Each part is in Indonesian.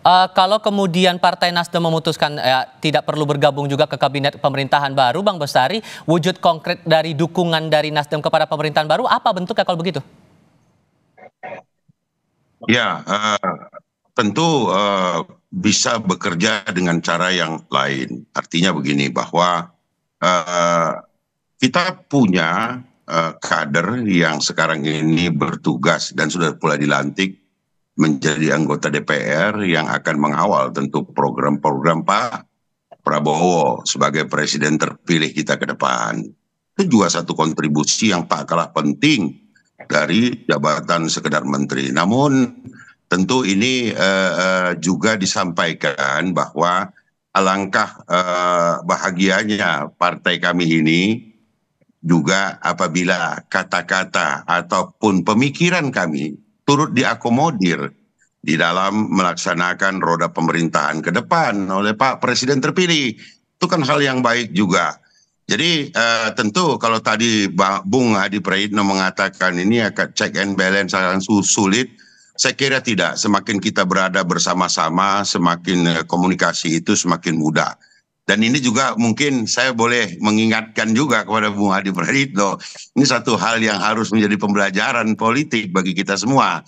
Uh, kalau kemudian Partai Nasdem memutuskan ya, tidak perlu bergabung juga ke kabinet pemerintahan baru, Bang Bestari, wujud konkret dari dukungan dari Nasdem kepada pemerintahan baru apa bentuknya kalau begitu? Ya, uh, tentu uh, bisa bekerja dengan cara yang lain. Artinya begini bahwa uh, kita punya uh, kader yang sekarang ini bertugas dan sudah pula dilantik menjadi anggota DPR yang akan mengawal tentu program-program Pak Prabowo sebagai presiden terpilih kita ke depan. Itu juga satu kontribusi yang tak kalah penting dari jabatan sekedar menteri. Namun tentu ini uh, uh, juga disampaikan bahwa alangkah uh, bahagianya partai kami ini juga apabila kata-kata ataupun pemikiran kami turut diakomodir di dalam melaksanakan roda pemerintahan ke depan oleh Pak Presiden terpilih. Itu kan hal yang baik juga. Jadi uh, tentu kalau tadi Bung Hadi Prayitno mengatakan ini akan check and balance akan sulit, saya kira tidak. Semakin kita berada bersama-sama, semakin eh, komunikasi itu semakin mudah. Dan ini juga mungkin saya boleh mengingatkan juga kepada Bung Hadi Prayitno ini satu hal yang harus menjadi pembelajaran politik bagi kita semua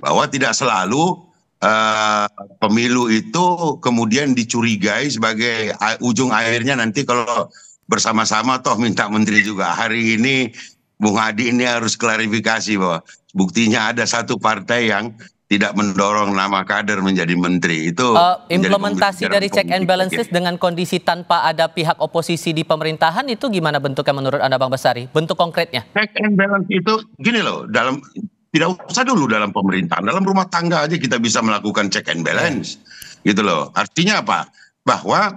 bahwa tidak selalu uh, pemilu itu kemudian dicurigai sebagai ujung akhirnya nanti kalau bersama-sama toh minta menteri juga. Hari ini Bung Hadi ini harus klarifikasi bahwa buktinya ada satu partai yang tidak mendorong nama kader menjadi menteri itu uh, implementasi dari check and balances dengan kondisi tanpa ada pihak oposisi di pemerintahan itu gimana bentuknya menurut anda bang Basari bentuk konkretnya check and balance itu gini loh dalam tidak usah dulu dalam pemerintahan, dalam rumah tangga aja kita bisa melakukan check and balance. Ya. Gitu loh. Artinya apa? Bahwa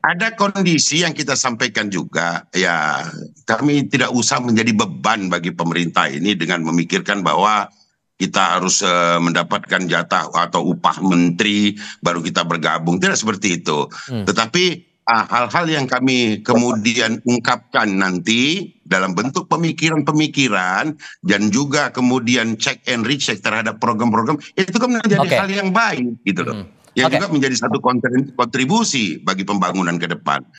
ada kondisi yang kita sampaikan juga, ya kami tidak usah menjadi beban bagi pemerintah ini dengan memikirkan bahwa kita harus uh, mendapatkan jatah atau upah menteri baru kita bergabung. Tidak seperti itu. Hmm. Tetapi Ah, hal-hal yang kami kemudian ungkapkan nanti dalam bentuk pemikiran-pemikiran dan juga kemudian check and recheck terhadap program-program itu kan menjadi okay. hal yang baik gitu loh. Hmm. Yang okay. juga menjadi satu kontribusi bagi pembangunan ke depan.